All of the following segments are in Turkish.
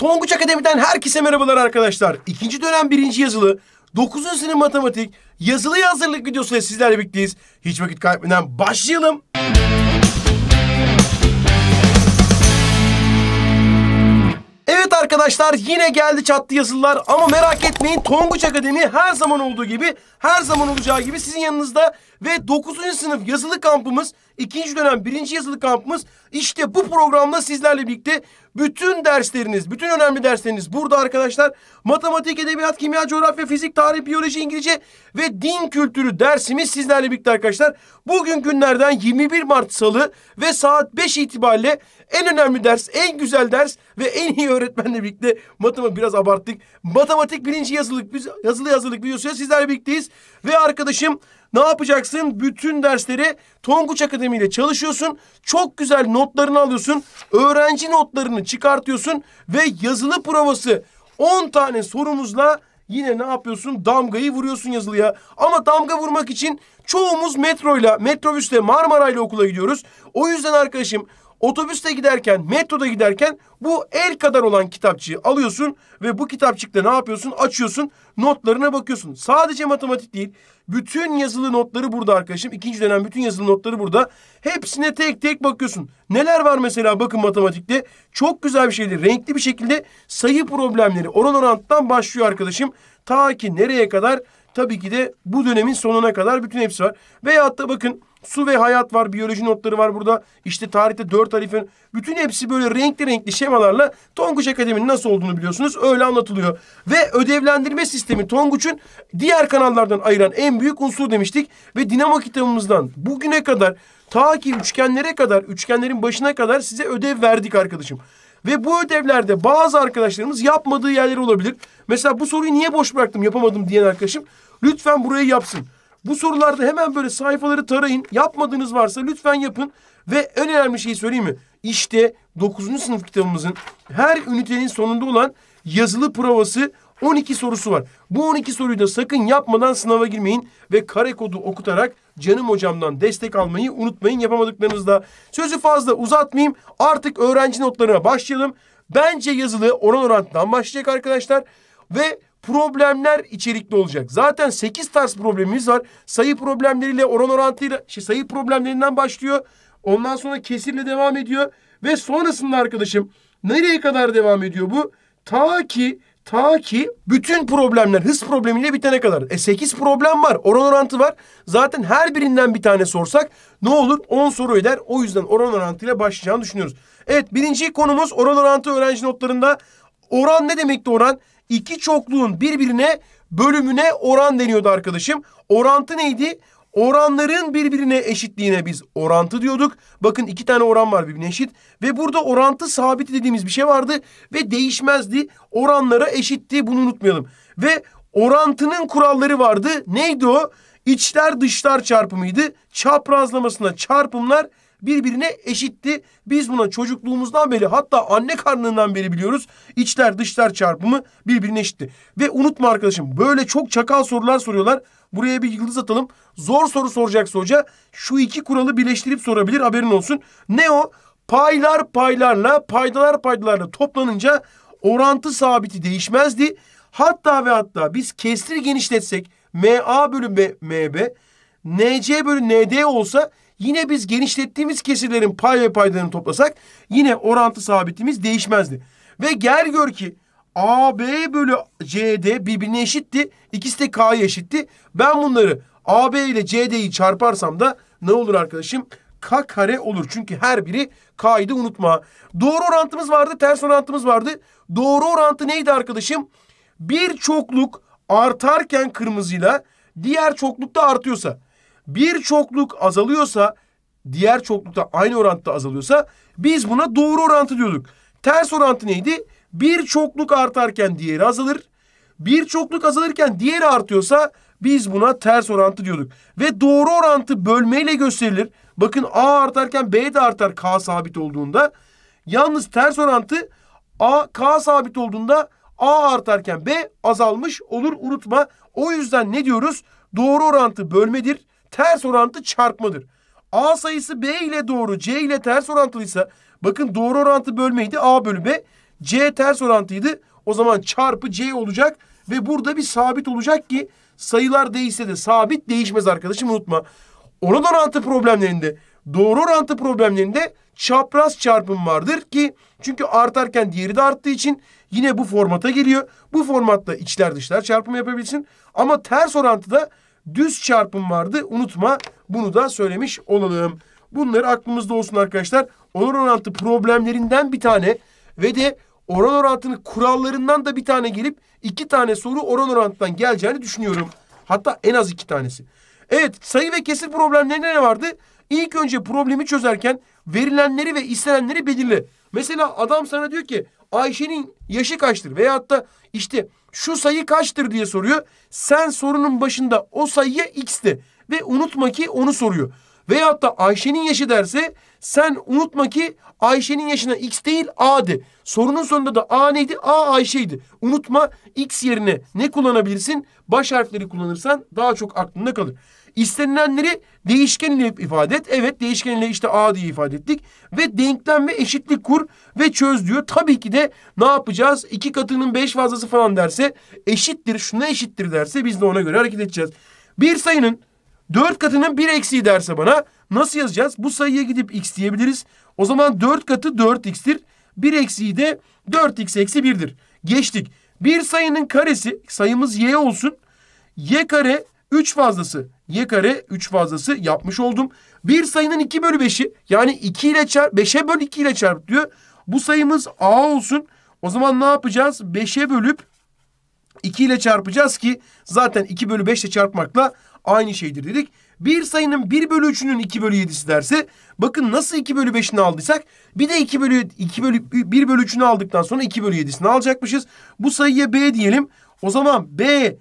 Tonguç Akademi'den herkese merhabalar arkadaşlar. İkinci dönem birinci yazılı, 9. sınıf matematik, yazılıya hazırlık videosuyla sizlerle birlikteyiz. Hiç vakit kaybetmeden başlayalım. Evet arkadaşlar yine geldi çattı yazılılar ama merak etmeyin Tonguç Akademi her zaman olduğu gibi her zaman olacağı gibi sizin yanınızda ve dokuzuncu sınıf yazılı kampımız ikinci dönem birinci yazılı kampımız işte bu programla sizlerle birlikte bütün dersleriniz, bütün önemli dersleriniz burada arkadaşlar. Matematik, edebiyat, kimya, coğrafya, fizik, tarih, biyoloji, İngilizce ve din kültürü dersimiz sizlerle birlikte arkadaşlar. Bugün günlerden 21 Mart Salı ve saat 5 itibariyle en önemli ders, en güzel ders ve en iyi öğretmenle birlikte matematik biraz abarttık. Matematik birinci yazılık, yazılı yazılık videosuyla sizlerle birlikteyiz. Ve arkadaşım ne yapacaksın? Bütün dersleri Tonguç Akademi ile çalışıyorsun. Çok güzel notlarını alıyorsun. Öğrenci notlarını çıkartıyorsun ve yazılı provası 10 tane sorumuzla yine ne yapıyorsun? Damgayı vuruyorsun yazılıya. Ama damga vurmak için çoğumuz metroyla, metrobüsle, Marmaray'la okula gidiyoruz. O yüzden arkadaşım Otobüste giderken, metroda giderken bu el kadar olan kitapçığı alıyorsun ve bu kitapçıkta ne yapıyorsun? Açıyorsun, notlarına bakıyorsun. Sadece matematik değil, bütün yazılı notları burada arkadaşım. İkinci dönem bütün yazılı notları burada. Hepsine tek tek bakıyorsun. Neler var mesela bakın matematikte? Çok güzel bir şeydi. Renkli bir şekilde sayı problemleri oran oranttan başlıyor arkadaşım. Ta ki nereye kadar? Tabii ki de bu dönemin sonuna kadar bütün hepsi var. Veyahut da bakın su ve hayat var, biyoloji notları var burada. İşte tarihte dört halife. Bütün hepsi böyle renkli renkli şemalarla Tonguç Akademi'nin nasıl olduğunu biliyorsunuz. Öyle anlatılıyor. Ve ödevlendirme sistemi Tonguç'un diğer kanallardan ayıran en büyük unsur demiştik. Ve Dinamo kitabımızdan bugüne kadar ta ki üçgenlere kadar, üçgenlerin başına kadar size ödev verdik arkadaşım. Ve bu ödevlerde bazı arkadaşlarımız yapmadığı yerler olabilir. Mesela bu soruyu niye boş bıraktım yapamadım diyen arkadaşım lütfen burayı yapsın. Bu sorularda hemen böyle sayfaları tarayın. Yapmadığınız varsa lütfen yapın. Ve en önemli şeyi söyleyeyim mi? İşte 9. sınıf kitabımızın her ünitenin sonunda olan yazılı provası 12 sorusu var. Bu 12 soruyu da sakın yapmadan sınava girmeyin ve kare kodu okutarak canım hocamdan destek almayı unutmayın yapamadıklarınızda. Sözü fazla uzatmayayım. Artık öğrenci notlarına başlayalım. Bence yazılı oran orantıdan başlayacak arkadaşlar. Ve problemler içerikli olacak. Zaten 8 tarz problemimiz var. Sayı problemleriyle oran orantıyla şey, sayı problemlerinden başlıyor. Ondan sonra kesirle devam ediyor. Ve sonrasında arkadaşım nereye kadar devam ediyor bu? Ta ki Ta ki bütün problemler hız problemiyle bitene kadar. E 8 problem var. Oran orantı var. Zaten her birinden bir tane sorsak ne olur? 10 soru eder. O yüzden oran orantıyla başlayacağını düşünüyoruz. Evet birinci konumuz oran orantı öğrenci notlarında. Oran ne demekti oran? İki çokluğun birbirine bölümüne oran deniyordu arkadaşım. Orantı neydi? Oranların birbirine eşitliğine biz orantı diyorduk. Bakın iki tane oran var birbirine eşit. Ve burada orantı sabiti dediğimiz bir şey vardı. Ve değişmezdi. Oranlara eşitti. Bunu unutmayalım. Ve orantının kuralları vardı. Neydi o? İçler dışlar çarpımıydı. Çaprazlamasına çarpımlar birbirine eşitti. Biz buna çocukluğumuzdan beri hatta anne karnından beri biliyoruz. İçler dışlar çarpımı birbirine eşitti. Ve unutma arkadaşım böyle çok çakal sorular soruyorlar. Buraya bir yıldız atalım. Zor soru soracaksa hoca şu iki kuralı birleştirip sorabilir haberin olsun. Ne o? Paylar paylarla, paydalar paydalarla toplanınca orantı sabiti değişmezdi. Hatta ve hatta biz kestir genişletsek MA bölü MB, NC bölü ND olsa yine biz genişlettiğimiz kesirlerin pay ve paydalarını toplasak yine orantı sabitimiz değişmezdi. Ve gel gör ki AB bölü CD birbirine eşitti. İkisi de K'ya eşitti. Ben bunları AB ile CD'yi çarparsam da ne olur arkadaşım? K kare olur. Çünkü her biri K'yı da unutma. Doğru orantımız vardı. Ters orantımız vardı. Doğru orantı neydi arkadaşım? Bir çokluk artarken kırmızıyla diğer çokluk da artıyorsa. Bir çokluk azalıyorsa diğer çoklukta aynı orantıda azalıyorsa biz buna doğru orantı diyorduk. Ters orantı neydi? Bir çokluk artarken diğeri azalır. Bir çokluk azalırken diğeri artıyorsa biz buna ters orantı diyorduk. Ve doğru orantı bölmeyle gösterilir. Bakın A artarken B de artar K sabit olduğunda. Yalnız ters orantı A K sabit olduğunda A artarken B azalmış olur unutma. O yüzden ne diyoruz? Doğru orantı bölmedir. Ters orantı çarpmadır. A sayısı B ile doğru C ile ters orantılıysa bakın doğru orantı bölmeydi A bölü B. C ters orantıydı. O zaman çarpı C olacak ve burada bir sabit olacak ki sayılar değişse de sabit değişmez arkadaşım unutma. Oran orantı problemlerinde doğru orantı problemlerinde çapraz çarpım vardır ki çünkü artarken diğeri de arttığı için yine bu formata geliyor. Bu formatta içler dışlar çarpımı yapabilirsin. Ama ters orantıda düz çarpım vardı. Unutma bunu da söylemiş olalım. Bunları aklımızda olsun arkadaşlar. Olur orantı problemlerinden bir tane ve de oran orantının kurallarından da bir tane gelip iki tane soru oran orantından geleceğini düşünüyorum. Hatta en az iki tanesi. Evet sayı ve kesir problemlerinde ne vardı? İlk önce problemi çözerken verilenleri ve istenenleri belirle. Mesela adam sana diyor ki Ayşe'nin yaşı kaçtır veyahut da işte şu sayı kaçtır diye soruyor. Sen sorunun başında o sayıya x de ve unutma ki onu soruyor. Veyahut da Ayşe'nin yaşı derse sen unutma ki Ayşe'nin yaşına X değil A'dı. Sorunun sonunda da A neydi? A Ayşe'ydi. Unutma X yerine ne kullanabilirsin? Baş harfleri kullanırsan daha çok aklında kalır. İstenilenleri değişken ile ifade et. Evet değişken ile işte A diye ifade ettik. Ve denklem ve eşitlik kur ve çöz diyor. Tabii ki de ne yapacağız? İki katının beş fazlası falan derse eşittir şuna eşittir derse biz de ona göre hareket edeceğiz. Bir sayının 4 katının bir eksiği derse bana nasıl yazacağız? Bu sayıya gidip x diyebiliriz. O zaman 4 katı 4x'tir. 1 eksiği de 4x eksi 1'dir. Geçtik. Bir sayının karesi sayımız y olsun. y kare 3 fazlası. y kare 3 fazlası yapmış oldum. Bir sayının 2 bölü 5'i yani 2 ile çarp 5'e böl 2 ile çarp diyor. Bu sayımız a olsun. O zaman ne yapacağız? 5'e bölüp 2 ile çarpacağız ki zaten 2 bölü 5 ile çarpmakla aynı şeydir dedik. Bir sayının 1 bölü 3'ünün 2 bölü 7'si derse bakın nasıl 2 bölü 5'ini aldıysak bir de 2 bölü, 2 bölü 1 bölü 3'ünü aldıktan sonra 2 bölü 7'sini alacakmışız. Bu sayıya B diyelim. O zaman B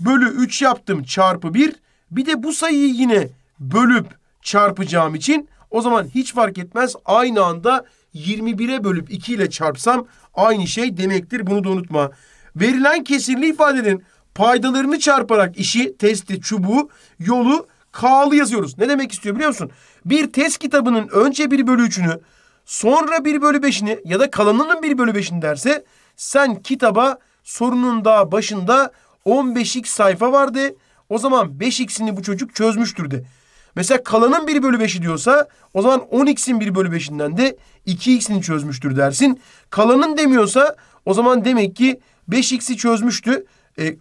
bölü 3 yaptım çarpı 1. Bir de bu sayıyı yine bölüp çarpacağım için o zaman hiç fark etmez aynı anda 21'e bölüp 2 ile çarpsam aynı şey demektir. Bunu da unutma. Verilen kesinliği ifade edin paydalarını çarparak işi, testi, çubuğu, yolu K'lı yazıyoruz. Ne demek istiyor biliyor musun? Bir test kitabının önce 1 bölü 3'ünü, sonra 1 bölü 5'ini ya da kalanının 1 bölü 5'ini derse sen kitaba sorunun daha başında 15x sayfa vardı. O zaman 5x'ini bu çocuk çözmüştür de. Mesela kalanın 1 bölü 5'i diyorsa o zaman 10x'in 1 bölü 5'inden de 2x'ini çözmüştür dersin. Kalanın demiyorsa o zaman demek ki 5x'i çözmüştü. E,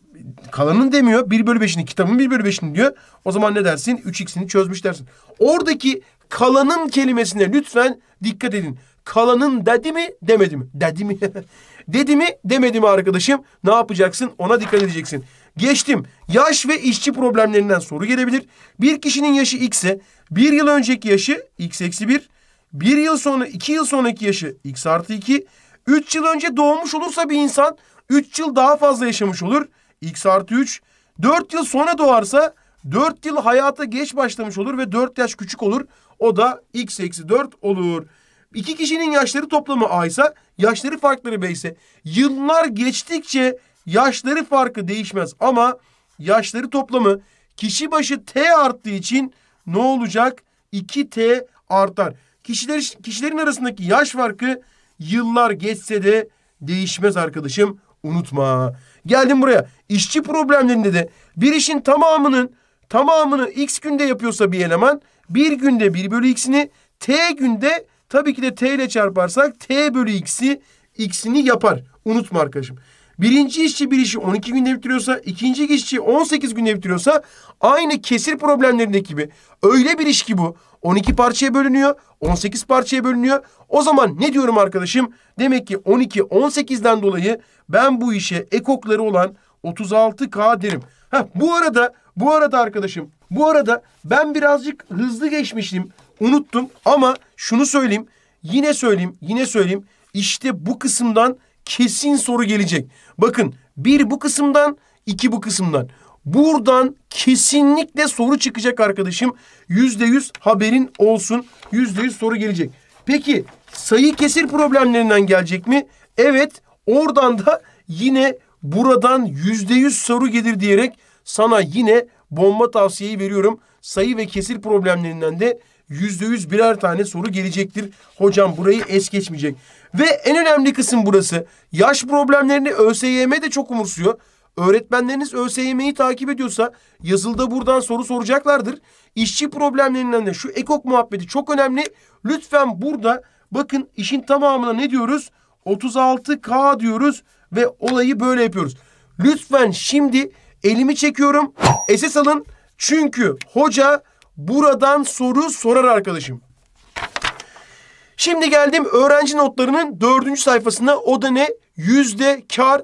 kalanını demiyor. bir bölü beşini kitabın bir bölü beşini diyor. O zaman ne dersin? Üç x'ini çözmüş dersin. Oradaki kalanın kelimesine lütfen dikkat edin. Kalanın dedi mi demedi mi? Dedi mi? dedi mi demedi mi arkadaşım? Ne yapacaksın? Ona dikkat edeceksin. Geçtim. Yaş ve işçi problemlerinden soru gelebilir. Bir kişinin yaşı x ise, bir yıl önceki yaşı x eksi bir. Bir yıl sonra iki yıl sonraki yaşı x artı iki. Üç yıl önce doğmuş olursa bir insan 3 yıl daha fazla yaşamış olur. X artı 3. 4 yıl sonra doğarsa 4 yıl hayata geç başlamış olur ve 4 yaş küçük olur. O da X eksi 4 olur. İki kişinin yaşları toplamı A ise yaşları farkları B ise yıllar geçtikçe yaşları farkı değişmez ama yaşları toplamı kişi başı T arttığı için ne olacak? 2T artar. Kişiler, kişilerin arasındaki yaş farkı yıllar geçse de değişmez arkadaşım. Unutma. Geldim buraya. İşçi problemlerinde de bir işin tamamının tamamını x günde yapıyorsa bir eleman bir günde 1 bölü x'ini t günde tabii ki de t ile çarparsak t bölü x'i x'ini yapar. Unutma arkadaşım. Birinci işçi bir işi 12 günde bitiriyorsa, ikinci işçi 18 günde bitiriyorsa aynı kesir problemlerindeki gibi. Öyle bir iş ki bu. 12 parçaya bölünüyor. 18 parçaya bölünüyor. O zaman ne diyorum arkadaşım? Demek ki 12 18'den dolayı ben bu işe ekokları olan 36K derim. Heh, bu arada bu arada arkadaşım bu arada ben birazcık hızlı geçmiştim. Unuttum ama şunu söyleyeyim. Yine söyleyeyim yine söyleyeyim. İşte bu kısımdan kesin soru gelecek. Bakın bir bu kısımdan iki bu kısımdan. Buradan kesinlikle soru çıkacak arkadaşım. Yüzde yüz haberin olsun. Yüzde yüz soru gelecek. Peki sayı kesir problemlerinden gelecek mi? Evet oradan da yine buradan yüzde yüz soru gelir diyerek sana yine bomba tavsiyeyi veriyorum. Sayı ve kesir problemlerinden de yüzde yüz birer tane soru gelecektir. Hocam burayı es geçmeyecek. Ve en önemli kısım burası. Yaş problemlerini ÖSYM de çok umursuyor. Öğretmenleriniz ÖSYM'yi takip ediyorsa yazılda buradan soru soracaklardır. İşçi problemlerinden de şu ekok muhabbeti çok önemli. Lütfen burada bakın işin tamamına ne diyoruz? 36K diyoruz ve olayı böyle yapıyoruz. Lütfen şimdi elimi çekiyorum. Esas alın. Çünkü hoca buradan soru sorar arkadaşım. Şimdi geldim öğrenci notlarının dördüncü sayfasına. O da ne? yüzde kar,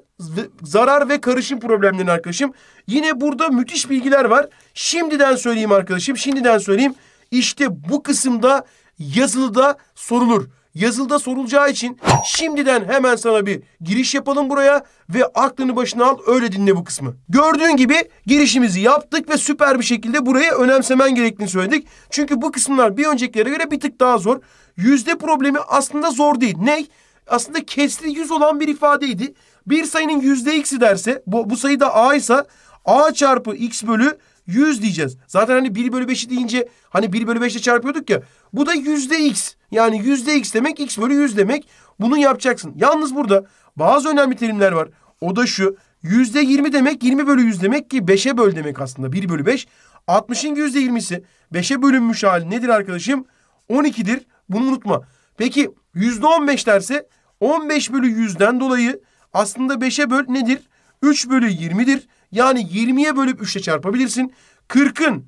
zarar ve karışım problemlerini arkadaşım. Yine burada müthiş bilgiler var. Şimdiden söyleyeyim arkadaşım, şimdiden söyleyeyim. İşte bu kısımda yazılıda sorulur. Yazılıda sorulacağı için şimdiden hemen sana bir giriş yapalım buraya ve aklını başına al öyle dinle bu kısmı. Gördüğün gibi girişimizi yaptık ve süper bir şekilde buraya önemsemen gerektiğini söyledik. Çünkü bu kısımlar bir öncekilere göre bir tık daha zor. Yüzde problemi aslında zor değil. Ney? aslında kesri yüz olan bir ifadeydi. Bir sayının yüzde x'i derse bu, bu sayı da a ise a çarpı x bölü 100 diyeceğiz. Zaten hani 1 bölü 5'i deyince hani 1 bölü 5'le çarpıyorduk ya. Bu da yüzde x. Yani yüzde x demek x bölü 100 demek. Bunu yapacaksın. Yalnız burada bazı önemli terimler var. O da şu. Yüzde 20 demek 20 bölü 100 demek ki 5'e böl demek aslında. 1 bölü 5. 60'ın yüzde 20'si 5'e bölünmüş hali nedir arkadaşım? 12'dir. Bunu unutma. Peki yüzde 15 derse 15 bölü 100'den dolayı aslında 5'e böl nedir? 3 bölü 20'dir. Yani 20'ye bölüp 3'e çarpabilirsin. 40'ın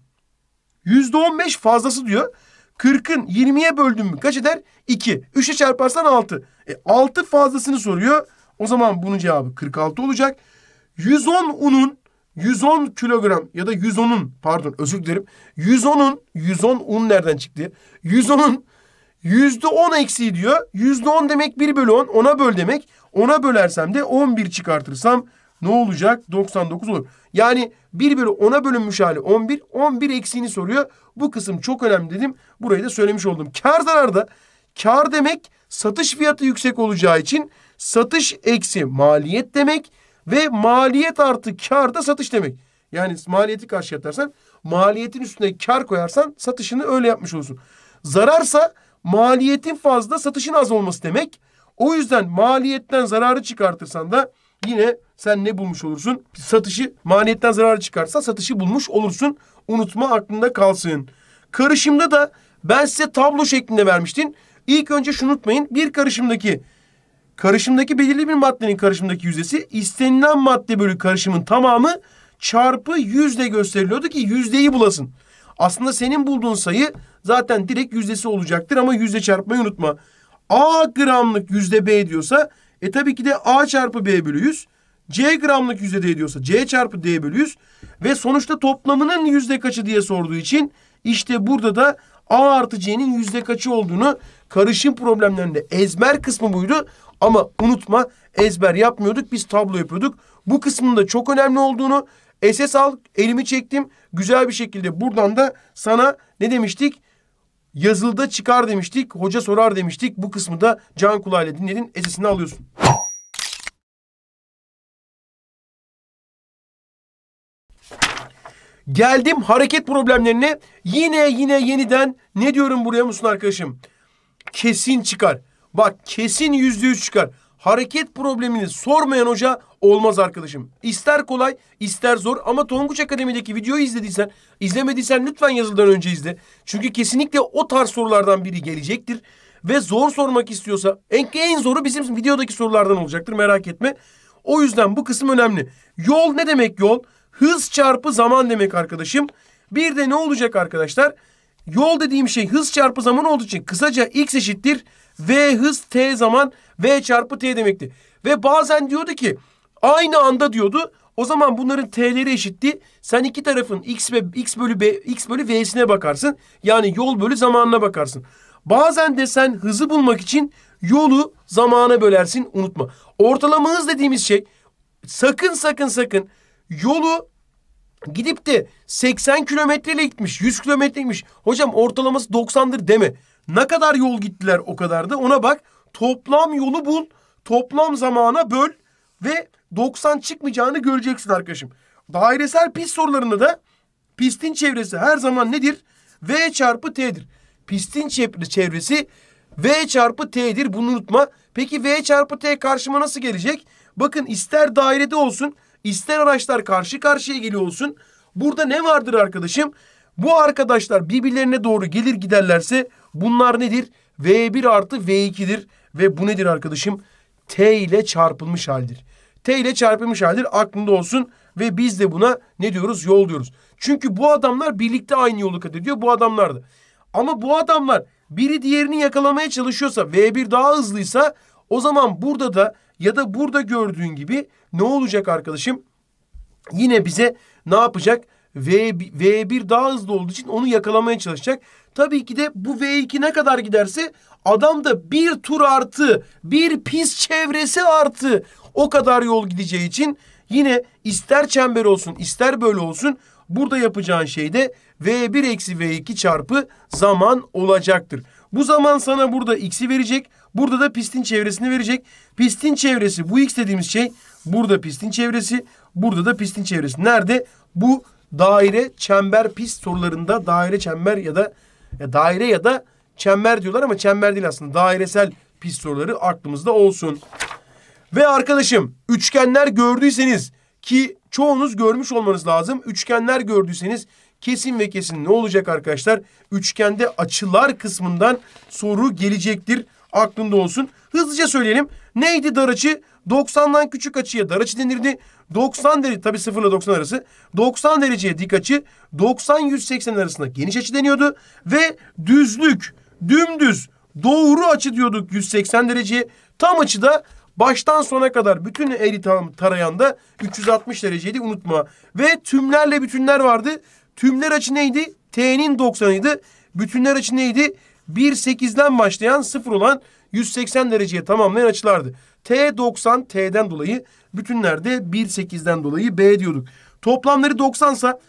%15 fazlası diyor. 40'ın 20'ye böldün mü kaç eder? 2. 3'e çarparsan 6. E 6 fazlasını soruyor. O zaman bunun cevabı 46 olacak. 110 unun 110 kilogram ya da 110'un pardon özür dilerim. 110'un 110 un nereden çıktı? 110'un Yüzde on eksiği diyor. Yüzde on demek bir bölü on. Ona böl demek. Ona bölersem de on bir çıkartırsam ne olacak? 99 olur. Yani 1 bölü 10'a bölünmüş hali 11. 11 eksiğini soruyor. Bu kısım çok önemli dedim. Burayı da söylemiş oldum. Kar zararda kar demek satış fiyatı yüksek olacağı için satış eksi maliyet demek ve maliyet artı kar da satış demek. Yani maliyeti karşıya atarsan maliyetin üstüne kar koyarsan satışını öyle yapmış olsun. Zararsa maliyetin fazla satışın az olması demek. O yüzden maliyetten zararı çıkartırsan da yine sen ne bulmuş olursun? Satışı maliyetten zararı çıkarsa satışı bulmuş olursun. Unutma aklında kalsın. Karışımda da ben size tablo şeklinde vermiştim. İlk önce şunu unutmayın. Bir karışımdaki karışımdaki belirli bir maddenin karışımdaki yüzdesi istenilen madde bölü karışımın tamamı çarpı yüzle gösteriliyordu ki yüzdeyi bulasın. Aslında senin bulduğun sayı zaten direkt yüzdesi olacaktır ama yüzde çarpmayı unutma. A gramlık yüzde B diyorsa e tabii ki de A çarpı B bölü 100. C gramlık yüzde D diyorsa C çarpı D bölü 100. Ve sonuçta toplamının yüzde kaçı diye sorduğu için işte burada da A artı C'nin yüzde kaçı olduğunu karışım problemlerinde ezber kısmı buydu. Ama unutma ezber yapmıyorduk biz tablo yapıyorduk. Bu kısmın da çok önemli olduğunu SS al elimi çektim. Güzel bir şekilde buradan da sana ne demiştik? Yazılıda çıkar demiştik. Hoca sorar demiştik. Bu kısmı da can kulağıyla dinledin. SS'ini alıyorsun. Geldim hareket problemlerine. Yine yine yeniden ne diyorum buraya musun arkadaşım? Kesin çıkar. Bak kesin yüzde yüz çıkar. Hareket problemini sormayan hoca olmaz arkadaşım. İster kolay ister zor ama Tonguç Akademi'deki videoyu izlediysen, izlemediysen lütfen yazıldan önce izle. Çünkü kesinlikle o tarz sorulardan biri gelecektir. Ve zor sormak istiyorsa en, en zoru bizim videodaki sorulardan olacaktır merak etme. O yüzden bu kısım önemli. Yol ne demek yol? Hız çarpı zaman demek arkadaşım. Bir de ne olacak arkadaşlar? Yol dediğim şey hız çarpı zaman olduğu için kısaca x eşittir v hız t zaman v çarpı t demekti. Ve bazen diyordu ki Aynı anda diyordu. O zaman bunların T'leri eşitti. Sen iki tarafın X ve X bölü B, X bölü V'sine bakarsın. Yani yol bölü zamanına bakarsın. Bazen de sen hızı bulmak için yolu zamana bölersin unutma. Ortalama hız dediğimiz şey sakın sakın sakın yolu gidip de 80 kilometreyle gitmiş, 100 kilometreymiş. Hocam ortalaması 90'dır deme. Ne kadar yol gittiler o kadar da ona bak. Toplam yolu bul, toplam zamana böl ve 90 çıkmayacağını göreceksin arkadaşım. Dairesel pist sorularında da pistin çevresi her zaman nedir? V çarpı T'dir. Pistin çevresi V çarpı T'dir. Bunu unutma. Peki V çarpı T karşıma nasıl gelecek? Bakın ister dairede olsun ister araçlar karşı karşıya geliyor olsun. Burada ne vardır arkadaşım? Bu arkadaşlar birbirlerine doğru gelir giderlerse bunlar nedir? V1 artı V2'dir. Ve bu nedir arkadaşım? T ile çarpılmış haldir. T ile çarpılmış haldir. Aklında olsun ve biz de buna ne diyoruz? Yol diyoruz. Çünkü bu adamlar birlikte aynı yolu kat ediyor. Bu adamlardı. Ama bu adamlar biri diğerini yakalamaya çalışıyorsa V1 daha hızlıysa o zaman burada da ya da burada gördüğün gibi ne olacak arkadaşım? Yine bize ne yapacak? V, V1 daha hızlı olduğu için onu yakalamaya çalışacak. Tabii ki de bu V2 ne kadar giderse adam da bir tur artı, bir pis çevresi artı o kadar yol gideceği için yine ister çember olsun ister böyle olsun burada yapacağın şey de V1 eksi V2 çarpı zaman olacaktır. Bu zaman sana burada x'i verecek. Burada da pistin çevresini verecek. Pistin çevresi bu x dediğimiz şey. Burada pistin çevresi. Burada da pistin çevresi. Nerede? Bu daire çember pist sorularında daire çember ya da ya daire ya da çember diyorlar ama çember değil aslında. Dairesel pist soruları aklımızda olsun. Ve arkadaşım üçgenler gördüyseniz ki çoğunuz görmüş olmanız lazım. Üçgenler gördüyseniz kesin ve kesin ne olacak arkadaşlar? Üçgende açılar kısmından soru gelecektir. Aklında olsun. Hızlıca söyleyelim. Neydi dar açı? 90'dan küçük açıya dar açı denirdi. 90 derece tabii 0 ile 90 arası. 90 dereceye dik açı, 90 180 arasında geniş açı deniyordu ve düzlük, dümdüz, doğru açı diyorduk 180 dereceye. Tam açıda Baştan sona kadar bütün eli tam da 360 dereceydi unutma. Ve tümlerle bütünler vardı. Tümler açı neydi? T'nin 90'ıydı. Bütünler açı neydi? 1.8'den başlayan 0 olan 180 dereceye tamamlayan açılardı. T 90 T'den dolayı bütünlerde 1.8'den dolayı B diyorduk. Toplamları 90 sa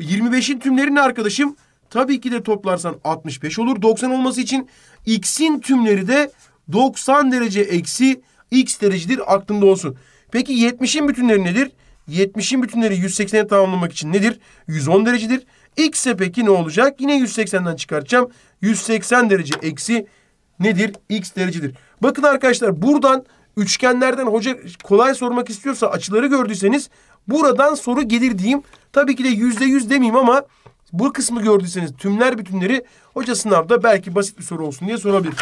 25'in tümleri ne arkadaşım? Tabii ki de toplarsan 65 olur. 90 olması için x'in tümleri de 90 derece eksi x derecedir aklında olsun. Peki 70'in bütünleri nedir? 70'in bütünleri 180'e tamamlamak için nedir? 110 derecedir. X ise peki ne olacak? Yine 180'den çıkartacağım. 180 derece eksi nedir? X derecedir. Bakın arkadaşlar buradan üçgenlerden hoca kolay sormak istiyorsa açıları gördüyseniz buradan soru gelir diyeyim. Tabii ki de yüzde yüz demeyeyim ama bu kısmı gördüyseniz tümler bütünleri hoca sınavda belki basit bir soru olsun diye sorabilir.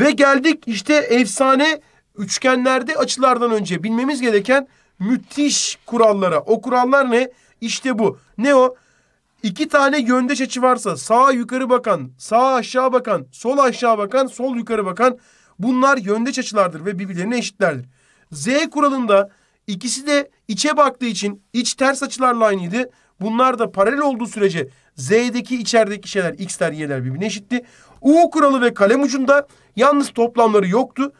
Ve geldik işte efsane üçgenlerde açılardan önce bilmemiz gereken müthiş kurallara. O kurallar ne? İşte bu. Ne o? İki tane yöndeş açı varsa sağa yukarı bakan, sağa aşağı bakan, sol aşağı bakan, sol yukarı bakan bunlar yöndeş açılardır ve birbirlerine eşitlerdir. Z kuralında ikisi de içe baktığı için iç ters açılarla aynıydı. Bunlar da paralel olduğu sürece Z'deki içerideki şeyler X'ler Y'ler birbirine eşitti. U kuralı ve kalem ucunda yalnız toplamları yoktu.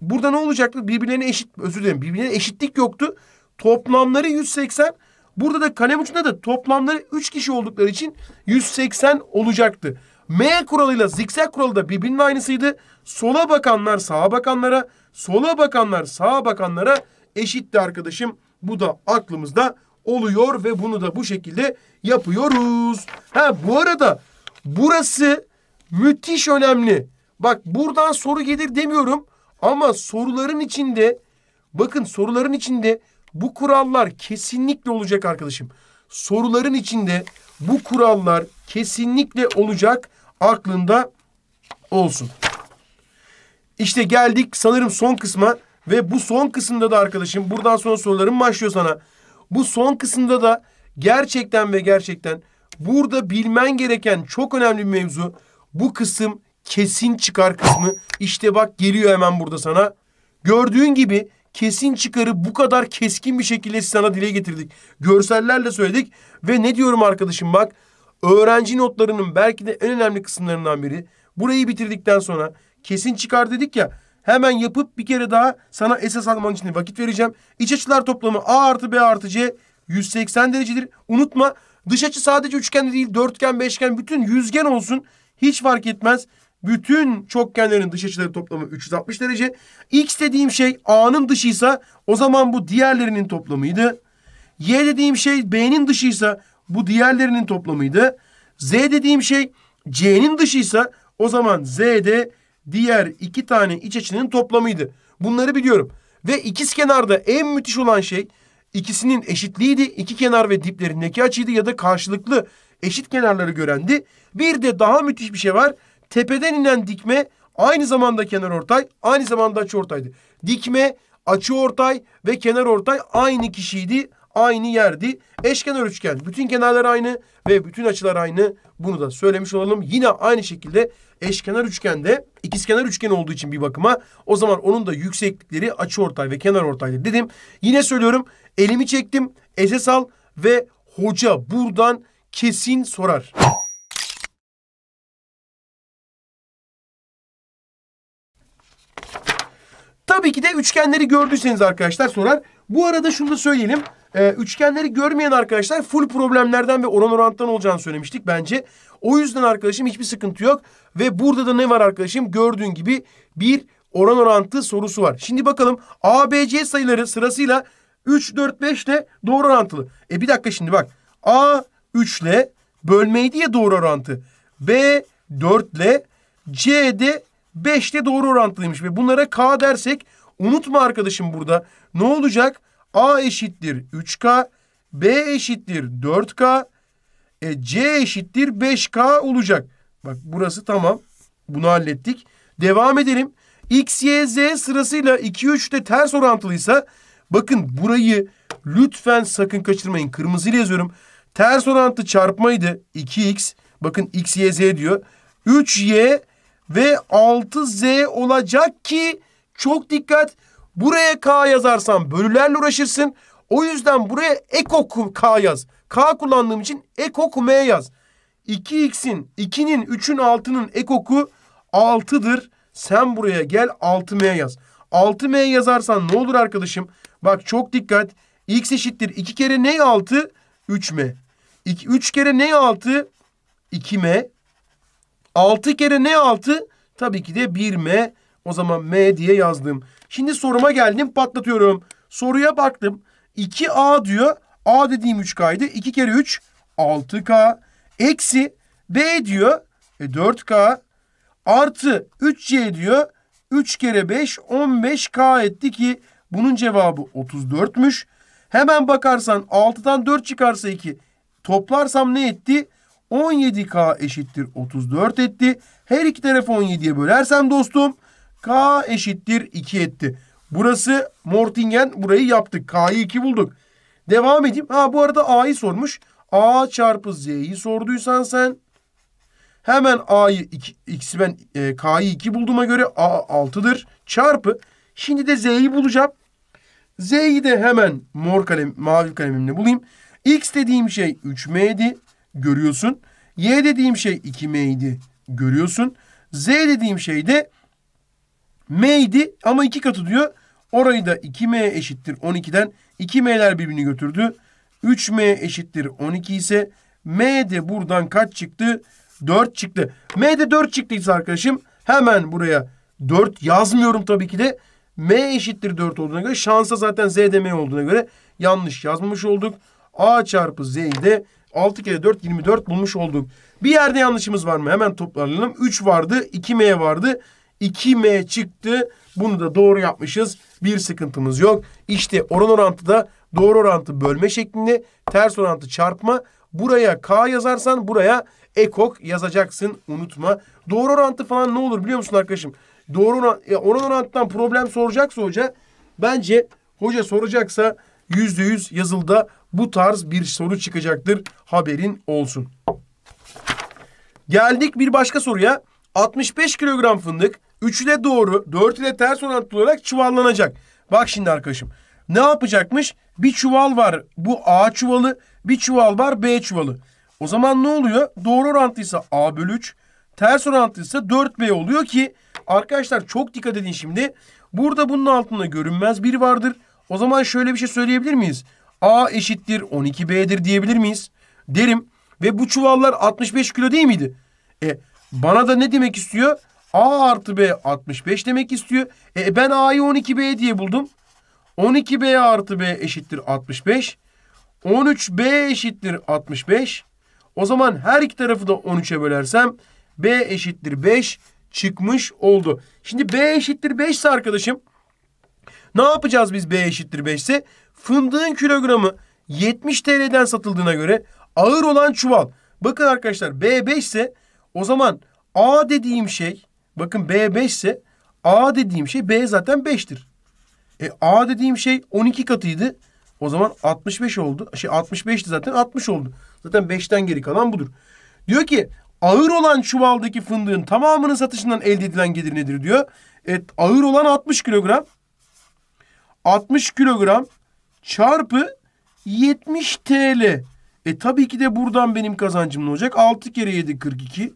Burada ne olacaktı? Birbirlerine eşit, özür dilerim. Birbirlerine eşitlik yoktu. Toplamları 180. Burada da kalem ucunda da toplamları 3 kişi oldukları için 180 olacaktı. M kuralıyla zikzak kuralı da birbirinin aynısıydı. Sola bakanlar sağa bakanlara, sola bakanlar sağa bakanlara eşitti arkadaşım. Bu da aklımızda oluyor ve bunu da bu şekilde yapıyoruz. Ha bu arada burası müthiş önemli. Bak buradan soru gelir demiyorum. Ama soruların içinde bakın soruların içinde bu kurallar kesinlikle olacak arkadaşım. Soruların içinde bu kurallar kesinlikle olacak aklında olsun. İşte geldik sanırım son kısma ve bu son kısımda da arkadaşım buradan sonra sorularım başlıyor sana. Bu son kısımda da gerçekten ve gerçekten burada bilmen gereken çok önemli bir mevzu. Bu kısım kesin çıkar kısmı. İşte bak geliyor hemen burada sana. Gördüğün gibi kesin çıkarı bu kadar keskin bir şekilde sana dile getirdik. Görsellerle söyledik ve ne diyorum arkadaşım bak öğrenci notlarının belki de en önemli kısımlarından biri. Burayı bitirdikten sonra kesin çıkar dedik ya hemen yapıp bir kere daha sana esas alman için vakit vereceğim. İç açılar toplamı A artı B artı C 180 derecedir. Unutma dış açı sadece üçgen değil dörtgen beşgen bütün yüzgen olsun hiç fark etmez. Bütün çokgenlerin dış açıları toplamı 360 derece. X dediğim şey A'nın dışıysa o zaman bu diğerlerinin toplamıydı. Y dediğim şey B'nin dışıysa bu diğerlerinin toplamıydı. Z dediğim şey C'nin dışıysa o zaman Z de diğer iki tane iç açının toplamıydı. Bunları biliyorum. Ve ikiz kenarda en müthiş olan şey ikisinin eşitliğiydi. İki kenar ve diplerindeki açıydı ya da karşılıklı eşit kenarları görendi. Bir de daha müthiş bir şey var tepeden inen dikme aynı zamanda kenar ortay, aynı zamanda açı ortaydı. Dikme, açı ortay ve kenar ortay aynı kişiydi, aynı yerdi. Eşkenar üçgen, bütün kenarlar aynı ve bütün açılar aynı. Bunu da söylemiş olalım. Yine aynı şekilde eşkenar üçgende ikizkenar üçgen olduğu için bir bakıma o zaman onun da yükseklikleri açı ortay ve kenar ortaydı dedim. Yine söylüyorum elimi çektim, esas al ve hoca buradan kesin sorar. Tabii ki de üçgenleri gördüyseniz arkadaşlar sorar. Bu arada şunu da söyleyelim. Ee, üçgenleri görmeyen arkadaşlar full problemlerden ve oran orantıdan olacağını söylemiştik bence. O yüzden arkadaşım hiçbir sıkıntı yok. Ve burada da ne var arkadaşım? Gördüğün gibi bir oran orantı sorusu var. Şimdi bakalım ABC sayıları sırasıyla 3, 4, 5 ile doğru orantılı. E bir dakika şimdi bak. A 3 ile bölmeydi ya doğru orantı. B 4 ile C de 5'te doğru orantılıymış. Ve bunlara K dersek unutma arkadaşım burada. Ne olacak? A eşittir 3K, B eşittir 4K, e, C eşittir 5K olacak. Bak burası tamam. Bunu hallettik. Devam edelim. X, Y, Z sırasıyla 2, 3 de ters orantılıysa bakın burayı lütfen sakın kaçırmayın. Kırmızıyla yazıyorum. Ters orantı çarpmaydı. 2X. Bakın X, Y, Z diyor. 3Y ve 6z olacak ki çok dikkat buraya k yazarsan bölülerle uğraşırsın. O yüzden buraya ekoku k yaz. K kullandığım için ekoku m yaz. 2x'in 2'nin 3'ün 6'nın ekoku 6'dır. Sen buraya gel 6m yaz. 6m yazarsan ne olur arkadaşım? Bak çok dikkat. x eşittir 2 kere ne 6? 3m. 2, 3 kere ne 6? 2m. 6 kere ne 6? Tabii ki de 1M. O zaman M diye yazdım. Şimdi soruma geldim patlatıyorum. Soruya baktım. 2A diyor. A dediğim 3K'ydı. 2 kere 3 6K. Eksi B diyor. E 4K. Artı 3C diyor. 3 kere 5 15K etti ki bunun cevabı 34'müş. Hemen bakarsan 6'dan 4 çıkarsa 2. Toplarsam ne etti? 17K eşittir 34 etti. Her iki tarafı 17'ye bölersem dostum K eşittir 2 etti. Burası Mortingen burayı yaptık. K'yı 2 bulduk. Devam edeyim. Ha bu arada A'yı sormuş. A çarpı Z'yi sorduysan sen hemen A'yı X'i ben e, K'yı 2 bulduğuma göre A 6'dır. Çarpı. Şimdi de Z'yi bulacağım. Z'yi de hemen mor kalem, mavi kalemimle bulayım. X dediğim şey 3 mdi görüyorsun. Y dediğim şey 2m'ydi görüyorsun. Z dediğim şey de m'ydi ama iki katı diyor. Orayı da 2m eşittir 12'den 2m'ler birbirini götürdü. 3m eşittir 12 ise m de buradan kaç çıktı? 4 çıktı. M de 4 çıktıysa arkadaşım hemen buraya 4 yazmıyorum tabii ki de. M eşittir 4 olduğuna göre şansa zaten Z de M olduğuna göre yanlış yazmamış olduk. A çarpı Z'yi de 6 kere 4 24 bulmuş olduk. Bir yerde yanlışımız var mı? Hemen toplayalım. 3 vardı, 2M vardı. 2M çıktı. Bunu da doğru yapmışız. Bir sıkıntımız yok. İşte oran orantıda doğru orantı bölme şeklinde, ters orantı çarpma. Buraya K yazarsan buraya ekok yazacaksın. Unutma. Doğru orantı falan ne olur biliyor musun arkadaşım? Doğru oran, e, oran orantıdan problem soracaksa hoca bence hoca soracaksa yüzde yüz yazılıda bu tarz bir soru çıkacaktır. Haberin olsun. Geldik bir başka soruya. 65 kilogram fındık 3 ile doğru 4 ile ters orantılı olarak çuvallanacak. Bak şimdi arkadaşım. Ne yapacakmış? Bir çuval var bu A çuvalı, bir çuval var B çuvalı. O zaman ne oluyor? Doğru orantıysa A bölü 3, ters orantıysa 4B oluyor ki arkadaşlar çok dikkat edin şimdi. Burada bunun altında görünmez bir vardır. O zaman şöyle bir şey söyleyebilir miyiz? A eşittir 12B'dir diyebilir miyiz? Derim. Ve bu çuvallar 65 kilo değil miydi? E bana da ne demek istiyor? A artı B 65 demek istiyor. E ben A'yı 12B diye buldum. 12B artı B eşittir 65. 13B eşittir 65. O zaman her iki tarafı da 13'e bölersem B eşittir 5 çıkmış oldu. Şimdi B eşittir 5 ise arkadaşım ne yapacağız biz B eşittir 5 ise? Fındığın kilogramı 70 TL'den satıldığına göre ağır olan çuval. Bakın arkadaşlar B5 ise o zaman A dediğim şey bakın B5 ise A dediğim şey B zaten 5'tir. E A dediğim şey 12 katıydı. O zaman 65 oldu. Şey 65'ti zaten 60 oldu. Zaten 5'ten geri kalan budur. Diyor ki ağır olan çuvaldaki fındığın tamamının satışından elde edilen gelir nedir diyor. Evet ağır olan 60 kilogram. 60 kilogram çarpı 70 TL. E tabii ki de buradan benim kazancım ne olacak? 6 kere 7 42.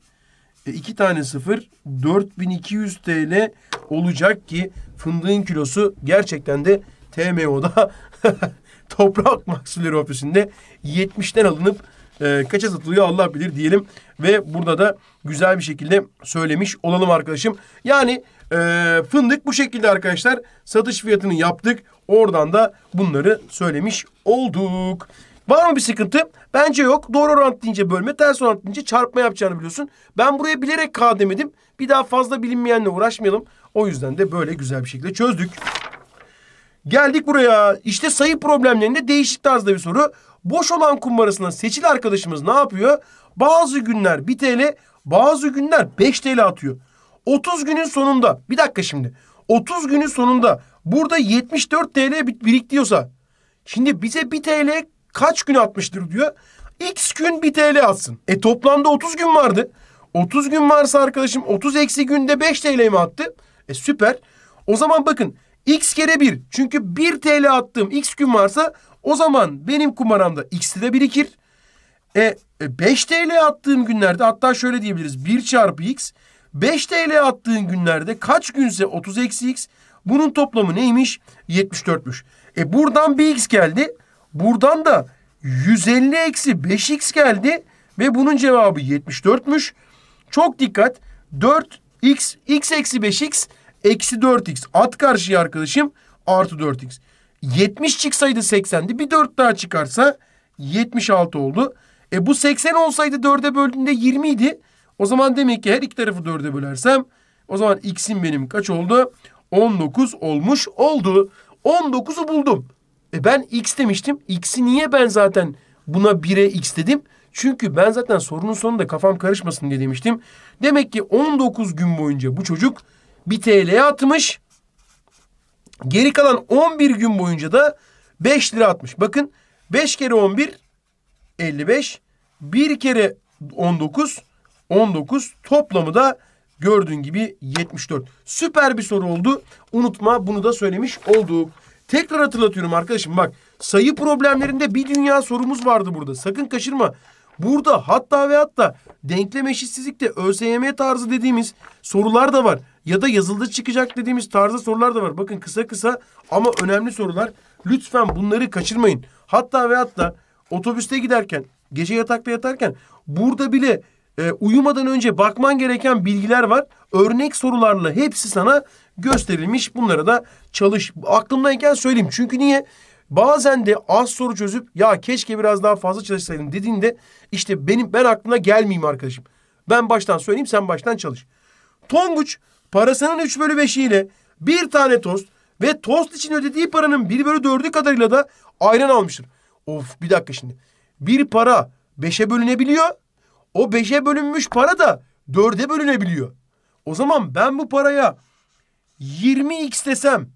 E, 2 tane 0 4200 TL olacak ki fındığın kilosu gerçekten de TMO'da Toprak Maksuleri Ofisi'nde 70'ten alınıp e, kaça satılıyor Allah bilir diyelim. Ve burada da güzel bir şekilde söylemiş olalım arkadaşım. Yani ee, fındık bu şekilde arkadaşlar. Satış fiyatını yaptık. Oradan da bunları söylemiş olduk. Var mı bir sıkıntı? Bence yok. Doğru orant deyince bölme, ters orant deyince çarpma yapacağını biliyorsun. Ben buraya bilerek K demedim. Bir daha fazla bilinmeyenle uğraşmayalım. O yüzden de böyle güzel bir şekilde çözdük. Geldik buraya. İşte sayı problemlerinde değişik tarzda bir soru. Boş olan kum arasında seçil arkadaşımız ne yapıyor? Bazı günler 1 TL, bazı günler 5 TL atıyor. 30 günün sonunda bir dakika şimdi 30 günün sonunda burada 74 TL biriktiriyorsa şimdi bize 1 TL kaç gün atmıştır diyor. X gün 1 TL atsın. E toplamda 30 gün vardı. 30 gün varsa arkadaşım 30 eksi günde 5 TL mi attı? E süper. O zaman bakın x kere 1. Çünkü 1 TL attığım x gün varsa o zaman benim kumaramda x'li de birikir. E 5 e, TL attığım günlerde hatta şöyle diyebiliriz. 1 çarpı x 5 TL attığın günlerde kaç günse 30 eksi x. Bunun toplamı neymiş? 74'müş. E buradan bir x geldi. Buradan da 150 eksi 5x geldi. Ve bunun cevabı 74'müş. Çok dikkat. 4x, x eksi 5x, eksi 4x. At karşıya arkadaşım artı 4x. 70 çıksaydı 80'di. Bir 4 daha çıkarsa 76 oldu. E bu 80 olsaydı 4'e böldüğünde 20 idi. O zaman demek ki her iki tarafı dörde bölersem o zaman x'im benim kaç oldu? 19 olmuş oldu. 19'u buldum. E ben x demiştim. X'i niye ben zaten buna 1'e x dedim? Çünkü ben zaten sorunun sonunda kafam karışmasın diye demiştim. Demek ki 19 gün boyunca bu çocuk bir TL'ye atmış. Geri kalan 11 gün boyunca da 5 lira atmış. Bakın 5 kere 11 55. 1 kere 19 19 toplamı da gördüğün gibi 74. Süper bir soru oldu. Unutma bunu da söylemiş olduk. Tekrar hatırlatıyorum arkadaşım bak sayı problemlerinde bir dünya sorumuz vardı burada. Sakın kaçırma. Burada hatta ve hatta denklem eşitsizlikte ÖSYM tarzı dediğimiz sorular da var. Ya da yazılda çıkacak dediğimiz tarzı sorular da var. Bakın kısa kısa ama önemli sorular. Lütfen bunları kaçırmayın. Hatta ve hatta otobüste giderken, gece yatakta yatarken burada bile e, uyumadan önce bakman gereken bilgiler var. Örnek sorularla hepsi sana gösterilmiş. Bunlara da çalış. Aklımdayken söyleyeyim. Çünkü niye? Bazen de az soru çözüp ya keşke biraz daha fazla çalışsaydım dediğinde işte benim ben aklına gelmeyeyim arkadaşım. Ben baştan söyleyeyim sen baştan çalış. Tonguç parasının 3 bölü 5'iyle bir tane tost ve tost için ödediği paranın 1 bölü 4'ü kadarıyla da ayran almıştır. Of bir dakika şimdi. Bir para 5'e bölünebiliyor o beşe bölünmüş para da dörde bölünebiliyor. O zaman ben bu paraya 20x desem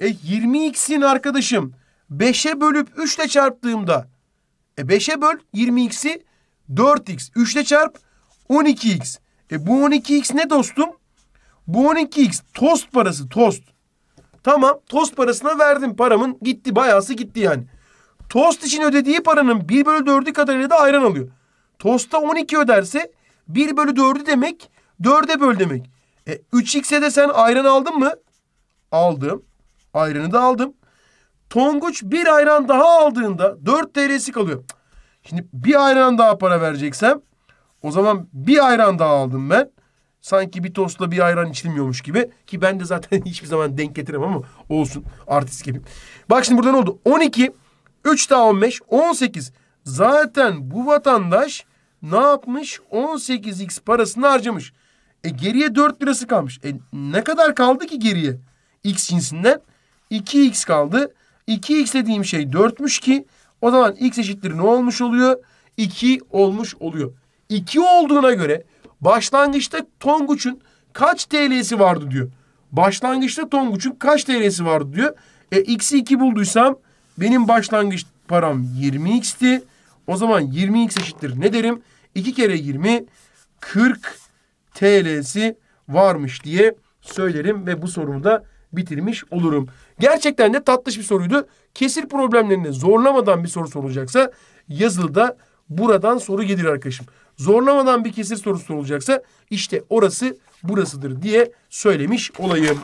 e 20x'in arkadaşım 5'e bölüp 3 ile çarptığımda e 5'e böl 20x'i 4x 3 ile çarp 12x. E bu 12x ne dostum? Bu 12x tost parası tost. Tamam tost parasına verdim paramın gitti bayası gitti yani. Tost için ödediği paranın 1 bölü 4'ü kadarıyla da ayran alıyor. Tosta 12 öderse 1 bölü 4'ü demek 4'e böl demek. E, 3x'e de sen ayran aldın mı? Aldım. Ayranı da aldım. Tonguç bir ayran daha aldığında 4 TL'si kalıyor. Şimdi bir ayran daha para vereceksem o zaman bir ayran daha aldım ben. Sanki bir tostla bir ayran içilmiyormuş gibi. Ki ben de zaten hiçbir zaman denk getirem ama olsun artist gibi. Bak şimdi burada ne oldu? 12, 3 daha 15, 18. Zaten bu vatandaş ne yapmış? 18x parasını harcamış. E geriye 4 lirası kalmış. E ne kadar kaldı ki geriye? X cinsinden 2x kaldı. 2x dediğim şey 4'müş ki o zaman x eşittir ne olmuş oluyor? 2 olmuş oluyor. 2 olduğuna göre başlangıçta Tonguç'un kaç TL'si vardı diyor. Başlangıçta Tonguç'un kaç TL'si vardı diyor. E x'i 2 bulduysam benim başlangıç param 20x'ti. O zaman 20x eşittir ne derim? 2 kere 20 40 TL'si varmış diye söylerim ve bu sorumu da bitirmiş olurum. Gerçekten de tatlış bir soruydu. Kesir problemlerini zorlamadan bir soru sorulacaksa yazılıda buradan soru gelir arkadaşım. Zorlamadan bir kesir sorusu sorulacaksa işte orası burasıdır diye söylemiş olayım.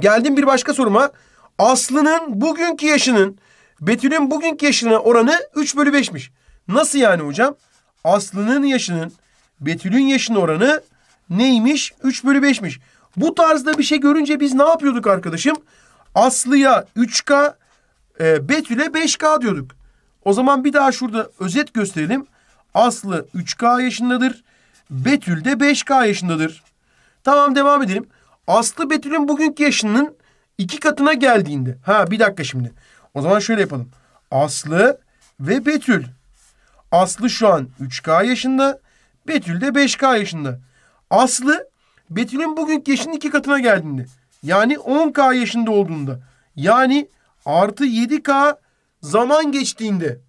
Geldim bir başka soruma. Aslı'nın bugünkü yaşının Betül'ün bugünkü yaşına oranı 3 bölü 5'miş. Nasıl yani hocam? Aslı'nın yaşının Betül'ün yaşına oranı neymiş? 3 bölü 5'miş. Bu tarzda bir şey görünce biz ne yapıyorduk arkadaşım? Aslı'ya 3K, e, Betül'e 5K diyorduk. O zaman bir daha şurada özet gösterelim. Aslı 3K yaşındadır. Betül de 5K yaşındadır. Tamam devam edelim. Aslı Betül'ün bugünkü yaşının iki katına geldiğinde. Ha bir dakika şimdi. O zaman şöyle yapalım. Aslı ve Betül. Aslı şu an 3K yaşında. Betül de 5K yaşında. Aslı Betül'ün bugünkü yaşının iki katına geldiğinde. Yani 10K yaşında olduğunda. Yani artı 7K zaman geçtiğinde.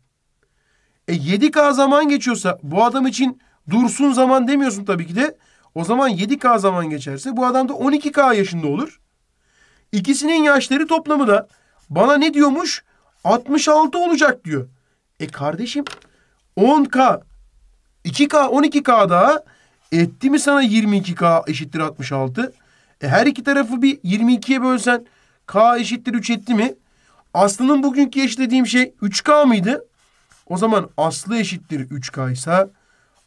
E 7K zaman geçiyorsa bu adam için dursun zaman demiyorsun tabii ki de. O zaman 7K zaman geçerse bu adam da 12K yaşında olur. İkisinin yaşları toplamı da bana ne diyormuş? 66 olacak diyor. E kardeşim 10K 2K 12K daha etti mi sana 22K eşittir 66? E her iki tarafı bir 22'ye bölsen K eşittir 3 etti mi? Aslı'nın bugünkü eşitlediğim şey 3K mıydı? O zaman Aslı eşittir 3K ise